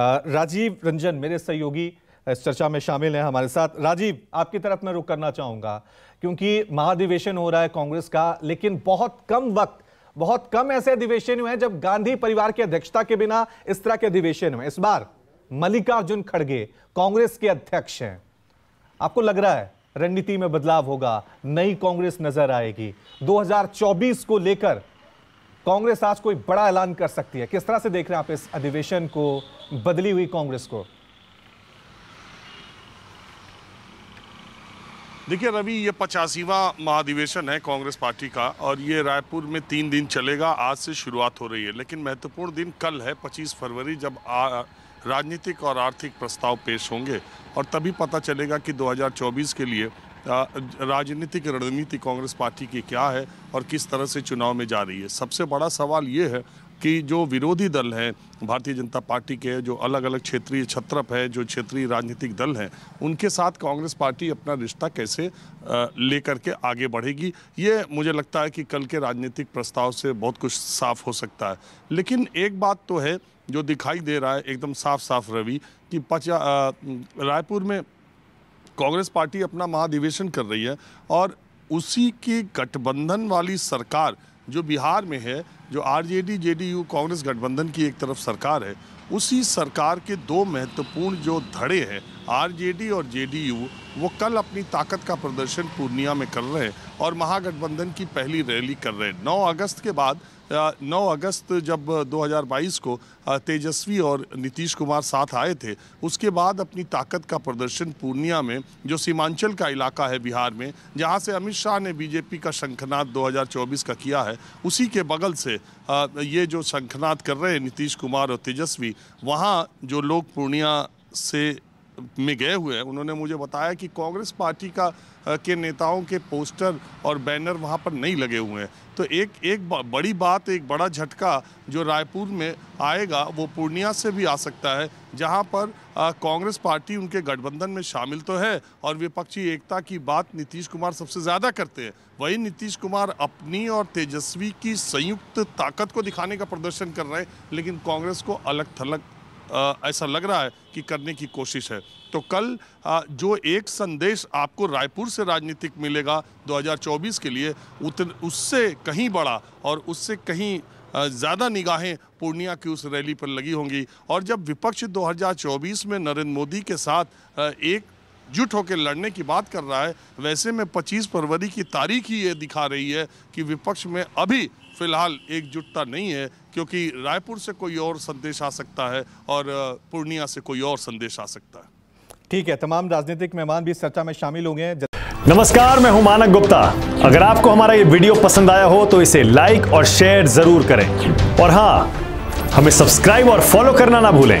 राजीव रंजन मेरे सहयोगी इस चर्चा में शामिल हैं हमारे साथ राजीव आपकी तरफ मैं रुक करना चाहूँगा क्योंकि महाधिवेशन हो रहा है कांग्रेस का लेकिन बहुत कम वक्त बहुत कम ऐसे अधिवेशन हुए हैं जब गांधी परिवार की अध्यक्षता के बिना इस तरह के अधिवेशन हुए इस बार मल्लिकार्जुन खड़गे कांग्रेस के अध्यक्ष हैं आपको लग रहा है रणनीति में बदलाव होगा नई कांग्रेस नजर आएगी 2024 को लेकर कांग्रेस आज कोई बड़ा ऐलान कर सकती है किस तरह से देख रहे हैं आप इस अधिवेशन को बदली हुई कांग्रेस को देखिए रवि ये पचासीवा महाधिवेशन है कांग्रेस पार्टी का और ये रायपुर में तीन दिन चलेगा आज से शुरुआत हो रही है लेकिन महत्वपूर्ण दिन कल है 25 फरवरी जब राजनीतिक और आर्थिक प्रस्ताव पेश होंगे और तभी पता चलेगा कि 2024 के लिए राजनीतिक रणनीति कांग्रेस पार्टी की क्या है और किस तरह से चुनाव में जा रही है सबसे बड़ा सवाल ये है कि जो विरोधी दल हैं भारतीय जनता पार्टी के जो अलग अलग क्षेत्रीय छत्रप है जो क्षेत्रीय राजनीतिक दल हैं उनके साथ कांग्रेस पार्टी अपना रिश्ता कैसे लेकर के आगे बढ़ेगी ये मुझे लगता है कि कल के राजनीतिक प्रस्ताव से बहुत कुछ साफ हो सकता है लेकिन एक बात तो है जो दिखाई दे रहा है एकदम साफ साफ रवि कि पचा रायपुर में कांग्रेस पार्टी अपना महाधिवेशन कर रही है और उसी के गठबंधन वाली सरकार जो बिहार में है जो आरजेडी जेडीयू कांग्रेस गठबंधन की एक तरफ सरकार है उसी सरकार के दो महत्वपूर्ण जो धड़े हैं आरजेडी और जेडीयू वो कल अपनी ताकत का प्रदर्शन पूर्णिया में कर रहे हैं और महागठबंधन की पहली रैली कर रहे हैं 9 अगस्त के बाद 9 अगस्त जब 2022 को तेजस्वी और नीतीश कुमार साथ आए थे उसके बाद अपनी ताकत का प्रदर्शन पूर्णिया में जो सीमांचल का इलाका है बिहार में जहां से अमित शाह ने बीजेपी का शंखनाद 2024 का किया है उसी के बगल से ये जो शंखनाद कर रहे हैं नीतीश कुमार और तेजस्वी वहाँ जो लोग पूर्णिया से में गए हुए हैं उन्होंने मुझे बताया कि कांग्रेस पार्टी का के नेताओं के पोस्टर और बैनर वहाँ पर नहीं लगे हुए हैं तो एक एक बड़ी बात एक बड़ा झटका जो रायपुर में आएगा वो पूर्णिया से भी आ सकता है जहां पर कांग्रेस पार्टी उनके गठबंधन में शामिल तो है और विपक्षी एकता की बात नीतीश कुमार सबसे ज़्यादा करते हैं वही नीतीश कुमार अपनी और तेजस्वी की संयुक्त ताकत को दिखाने का प्रदर्शन कर रहे हैं लेकिन कांग्रेस को अलग थलग ऐसा लग रहा है कि करने की कोशिश है तो कल जो एक संदेश आपको रायपुर से राजनीतिक मिलेगा 2024 के लिए उतन उससे कहीं बड़ा और उससे कहीं ज़्यादा निगाहें पूर्णिया की उस रैली पर लगी होंगी और जब विपक्ष 2024 में नरेंद्र मोदी के साथ एक जुट होकर लड़ने की बात कर रहा है वैसे में 25 फरवरी की तारीख ही ये दिखा रही है कि विपक्ष में अभी फिलहाल एकजुटता नहीं है क्योंकि रायपुर से कोई और संदेश आ सकता है और पूर्णिया से कोई और संदेश आ सकता है ठीक है तमाम राजनीतिक मेहमान भी इस चर्चा में शामिल होंगे नमस्कार मैं हूं मानक गुप्ता अगर आपको हमारा ये वीडियो पसंद आया हो तो इसे लाइक और शेयर जरूर करें और हाँ हमें सब्सक्राइब और फॉलो करना ना भूलें